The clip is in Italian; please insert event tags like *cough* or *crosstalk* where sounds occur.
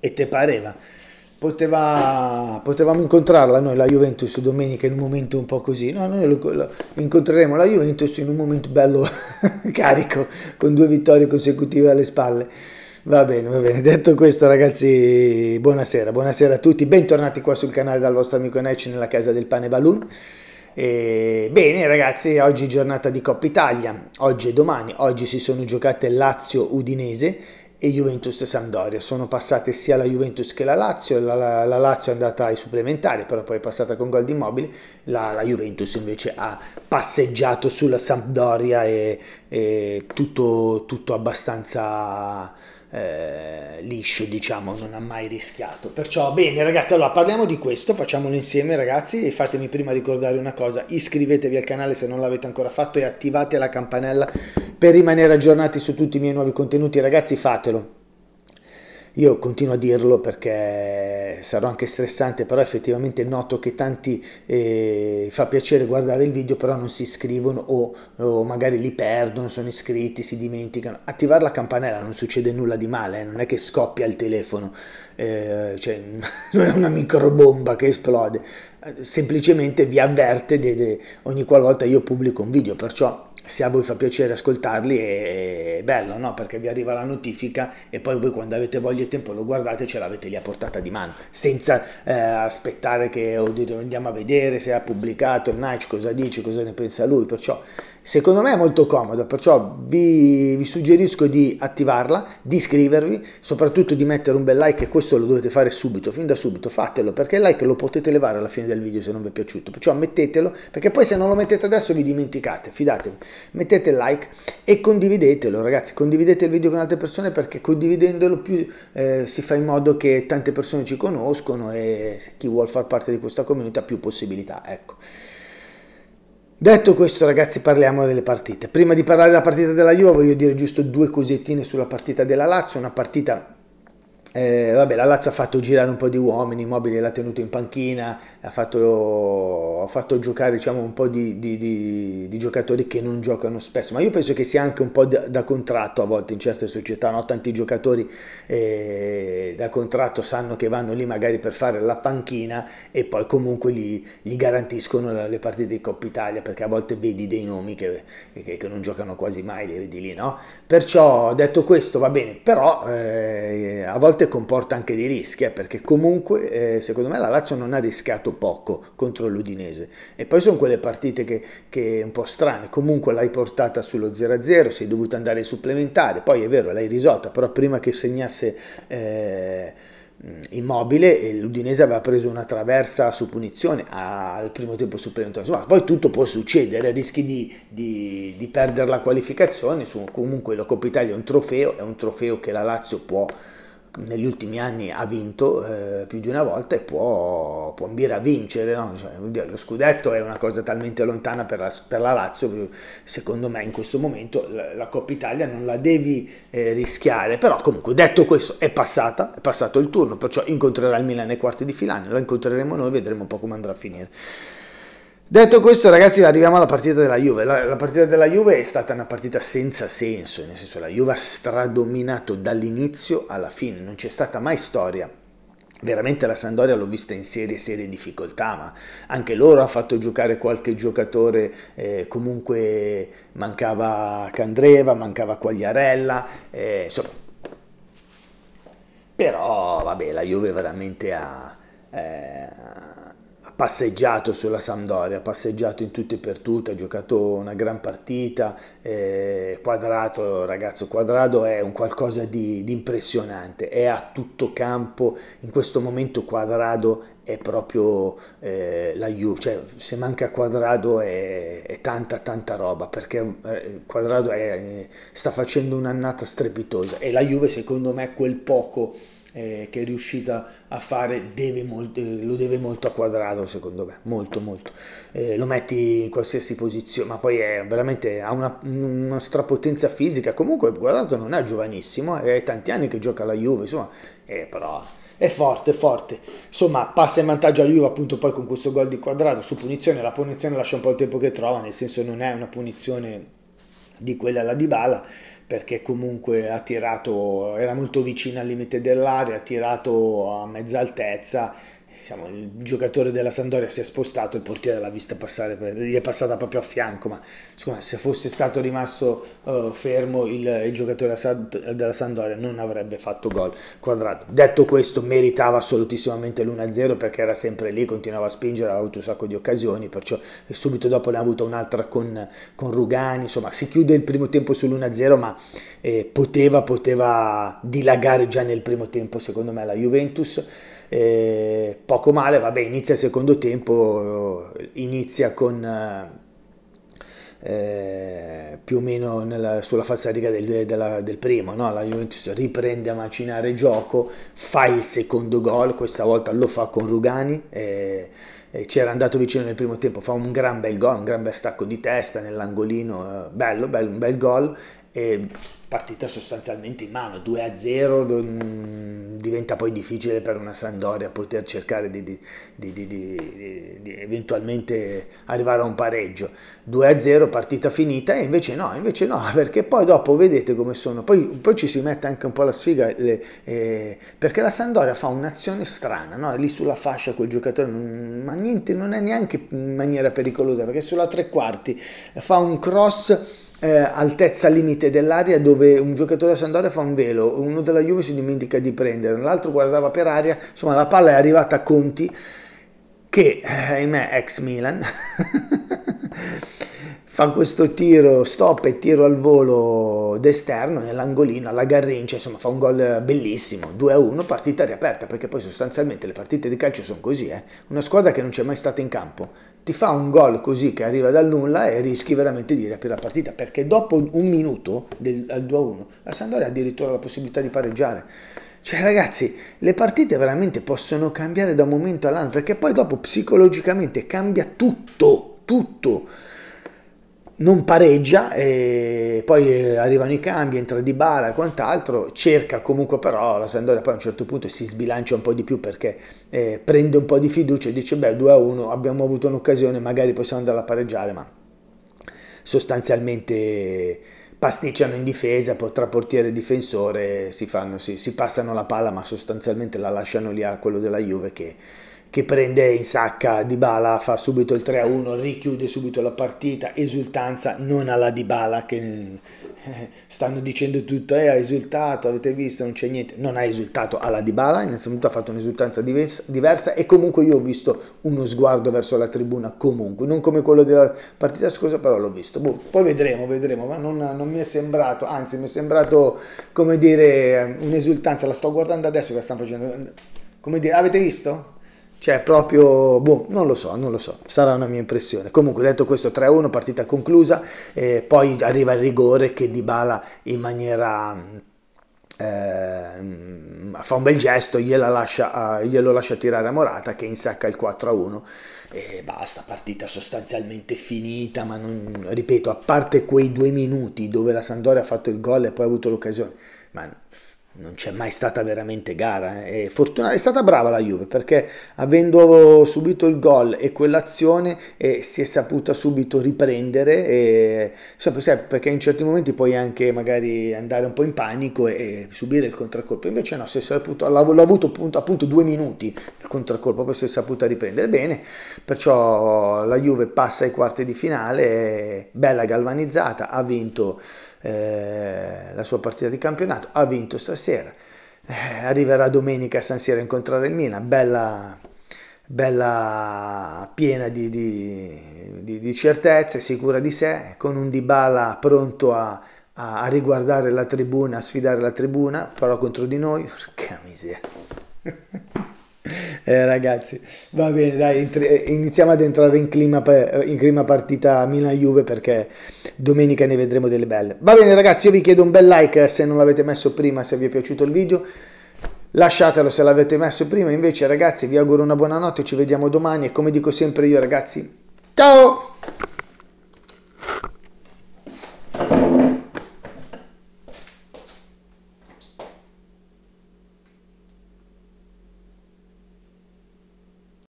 e te pareva. Poteva, potevamo incontrarla noi la Juventus domenica in un momento un po' così, no, noi lo, lo, incontreremo la Juventus in un momento bello *laughs* carico, con due vittorie consecutive alle spalle. Va bene, va bene, detto questo ragazzi, buonasera, buonasera a tutti, bentornati qua sul canale dal vostro amico Neci nella casa del pane Balloon. E bene ragazzi, oggi giornata di Coppa Italia, oggi e domani, oggi si sono giocate Lazio-Udinese, e Juventus Sampdoria. Sono passate sia la Juventus che la Lazio, la, la, la, Lazio è andata ai supplementari, però poi è passata con gol di immobili, la, la Juventus invece ha passeggiato sulla Sampdoria e, e tutto, tutto, abbastanza eh, liscio, diciamo, non ha mai rischiato. Perciò bene ragazzi, allora parliamo di questo, facciamolo insieme ragazzi e fatemi prima ricordare una cosa, iscrivetevi al canale se non l'avete ancora fatto e attivate la campanella per rimanere aggiornati su tutti i miei nuovi contenuti, ragazzi, fatelo. Io continuo a dirlo perché sarò anche stressante, però effettivamente noto che tanti eh, fa piacere guardare il video, però non si iscrivono o, o, magari li perdono, sono iscritti, si dimenticano. Attivare la campanella non succede nulla di male, eh, non è che scoppia il telefono, eh, cioè, *laughs* non è una microbomba che esplode, eh, semplicemente vi avverte de, de, ogni qualvolta io pubblico un video, perciò se a voi fa piacere ascoltarli è, bello, no? Perché vi arriva la notifica e poi voi quando avete voglia e tempo lo guardate e ce l'avete lì a portata di mano, senza eh, aspettare che oh, andiamo a vedere se ha pubblicato il Nike, cosa dice, cosa ne pensa lui, perciò Secondo me è molto comodo, perciò vi, vi, suggerisco di attivarla, di iscrivervi, soprattutto di mettere un bel like e questo lo dovete fare subito, fin da subito, fatelo perché il like lo potete levare alla fine del video se non vi è piaciuto, perciò mettetelo perché poi se non lo mettete adesso vi dimenticate, fidatevi, mettete il like e condividetelo ragazzi, condividete il video con altre persone perché condividendolo più eh, si fa in modo che tante persone ci conoscono e chi vuole far parte di questa community ha più possibilità, ecco. Detto questo ragazzi parliamo delle partite. Prima di parlare della partita della Juve voglio dire giusto due cosettine sulla partita della Lazio, una partita eh, vabbè, la Lazio ha fatto girare un po' di uomini, Immobile l'ha tenuto in panchina, ha fatto, ha fatto giocare diciamo, un po' di, di, di, di, giocatori che non giocano spesso, ma io penso che sia anche un po' da, da contratto a volte in certe società, no? tanti giocatori eh, da contratto sanno che vanno lì magari per fare la panchina e poi comunque gli, gli garantiscono le partite di Coppa Italia, perché a volte vedi dei nomi che, che, che non giocano quasi mai, li vedi lì, no? Perciò detto questo va bene, però eh, a volte comporta anche dei rischi, eh, perché comunque eh, secondo me la Lazio non ha rischiato segnato poco contro l'Udinese. E poi sono quelle partite che, che un po' strane, comunque l'hai portata sullo 0-0, sei dovuta andare supplementare. poi è vero, l'hai risolta, però prima che segnasse... Eh, immobile e l'Udinese aveva preso una traversa su punizione al primo tempo supplementare ma poi tutto può succedere rischi di, di, di perdere la qualificazione su, comunque la Coppa Italia è un trofeo è un trofeo che la Lazio può negli ultimi anni ha vinto eh, più di una volta e può, può ambire a vincere. No? Cioè, lo scudetto è una cosa talmente lontana per la, per la Lazio, secondo me in questo momento la, la Coppa Italia non la devi eh, rischiare, però comunque detto questo è passata, è passato il turno, perciò incontrerà il Milan nei quarti di Filani, lo incontreremo noi, vedremo un po' come andrà a finire. Detto questo, ragazzi, arriviamo alla partita della Juve. La, la, partita della Juve è stata una partita senza senso, nel senso la Juve ha stradominato dall'inizio alla fine, non c'è stata mai storia. Veramente la Sandoria l'ho vista in serie serie difficoltà, ma anche loro ha fatto giocare qualche giocatore, eh, comunque mancava Candreva, mancava Quagliarella, eh, insomma. Però vabbè, la Juve veramente ha... Eh, passeggiato sulla Sampdoria, ha passeggiato in tutto e per tutto, ha giocato una gran partita, eh, Quadrato, ragazzo, Quadrado è un qualcosa di, di impressionante, è a tutto campo, in questo momento Quadrado è proprio eh, la Juve, cioè se manca Quadrado è, è tanta tanta roba, perché eh, Quadrado sta facendo un'annata strepitosa e la Juve secondo me quel poco eh, che è riuscita a fare deve molto, eh, lo deve molto a quadrato secondo me, molto molto. Eh, lo metti in qualsiasi posizione, ma poi è veramente ha una, una strapotenza fisica. Comunque quadrato non è giovanissimo, eh, è tanti anni che gioca alla Juve, insomma, eh, però è forte, è forte. Insomma, passa in vantaggio alla Juve appunto poi con questo gol di quadrato su punizione, la punizione lascia un po' il tempo che trova, nel senso non è una punizione di quella alla Dybala perché comunque ha tirato, era molto vicino al limite dell'area, ha tirato a mezza altezza diciamo, il giocatore della Sandoria si è spostato, il portiere l'ha vista passare, per, gli è passata proprio a fianco, ma insomma, se fosse stato rimasto uh, fermo il, il giocatore della, Sandoria non avrebbe fatto gol quadrato. Detto questo meritava assolutissimamente l'1-0 perché era sempre lì, continuava a spingere, aveva avuto un sacco di occasioni, perciò subito dopo ne ha avuto un'altra con, con Rugani, insomma si chiude il primo tempo sull'1-0 ma eh, poteva, poteva dilagare già nel primo tempo secondo me la Juventus. Eh, poco male, vabbè, inizia il secondo tempo, inizia con eh, eh più o meno nella, sulla falsariga del, della, del primo, no? la Juventus riprende a macinare il gioco, fa il secondo gol, questa volta lo fa con Rugani. Eh, c'era andato vicino nel primo tempo, fa un gran bel gol, un gran bel stacco di testa nell'angolino, eh, bello, bello, un bel gol partita sostanzialmente in mano, 2-0 diventa poi difficile per una Sandoria poter cercare di, di, di, di, eventualmente arrivare a un pareggio, 2-0 partita finita e invece no, invece no, *laughs* perché poi dopo vedete come sono, poi, poi ci si mette anche un po' la sfiga, le, eh, perché la Sandoria fa un'azione strana, no? lì sulla fascia quel giocatore, non, ma niente, non è neanche in maniera pericolosa, perché sulla tre quarti fa un cross eh, altezza limite dell'aria dove un giocatore a Sandoria fa un velo, uno della Juve si dimentica di prendere, l'altro guardava per aria, insomma la palla è arrivata a Conti che, eh, ahimè, ex Milan, *laughs* fa questo tiro, stop e tiro al volo d'esterno nell'angolino alla Garrincia, insomma fa un gol bellissimo, 2-1, partita riaperta, perché poi sostanzialmente le partite di calcio sono così, eh? una squadra che non c'è mai stata in campo ti fa un gol così che arriva dal nulla e rischi veramente di riaprire la partita perché dopo un minuto del, al 2-1 la Sandoria ha addirittura la possibilità di pareggiare. Cioè ragazzi, le partite veramente possono cambiare da un momento all'altro perché poi dopo psicologicamente cambia tutto, tutto non pareggia, e poi eh, arrivano i cambi, entra Di Bala e quant'altro, cerca comunque però la Sandoria poi a un certo punto si sbilancia un po' di più perché eh, prende un po' di fiducia e dice beh 2-1 a abbiamo avuto un'occasione, magari possiamo andare a pareggiare, ma sostanzialmente pasticciano in difesa, tra portiere e difensore si, fanno, si, si passano la palla ma sostanzialmente la lasciano lì a quello della Juve che che prende in sacca Dybala, fa subito il 3-1, richiude subito la partita, esultanza non alla Dybala che eh, stanno dicendo tutto, eh, ha esultato, avete visto, non c'è niente, non ha esultato alla Dybala, innanzitutto ha fatto un'esultanza diversa, e comunque io ho visto uno sguardo verso la tribuna comunque, non come quello della partita scorsa però l'ho visto, boh, poi vedremo, vedremo, ma non, non, mi è sembrato, anzi mi è sembrato come dire un'esultanza, la sto guardando adesso che la stanno facendo, come dire, avete visto? Cioè, proprio, boh, non lo so, non lo so, sarà una mia impressione. Comunque, detto questo, 3-1, partita conclusa, eh, poi arriva il rigore che Dybala in maniera... Eh, fa un bel gesto, lascia, glielo lascia tirare a Morata che insacca il 4-1 e basta, partita sostanzialmente finita, ma non, ripeto, a parte quei due minuti dove la Sandoria ha fatto il gol e poi ha avuto l'occasione, ma non c'è mai stata veramente gara. Eh. Fortuna è stata brava la Juve perché avendo subito il gol e quell'azione eh, si è saputa subito riprendere, e, sai, perché in certi momenti puoi anche magari andare un po' in panico e, e subire il contraccolpo. Invece no, si è saputo, l'ha, avuto appunto, appunto, due minuti il contraccolpo, poi si è saputa riprendere bene, perciò la Juve passa ai quarti di finale, bella galvanizzata, ha vinto eh, la sua partita di campionato, ha vinto stasera, eh, arriverà domenica a San Siro a incontrare il Milan, bella, bella piena di, di, di, di, certezze, sicura di sé, con un Dybala pronto a, a, a, riguardare la tribuna, a sfidare la tribuna, però contro di noi, *laughs* porca miseria. Eh, ragazzi, va bene, dai, eh, iniziamo ad entrare in clima, eh, in clima partita Milan-Juve perché domenica ne vedremo delle belle. Va bene ragazzi, io vi chiedo un bel like eh, se non l'avete messo prima, se vi è piaciuto il video. Lasciatelo se l'avete messo prima, invece ragazzi vi auguro una buona notte, ci vediamo domani e come dico sempre io ragazzi, ciao!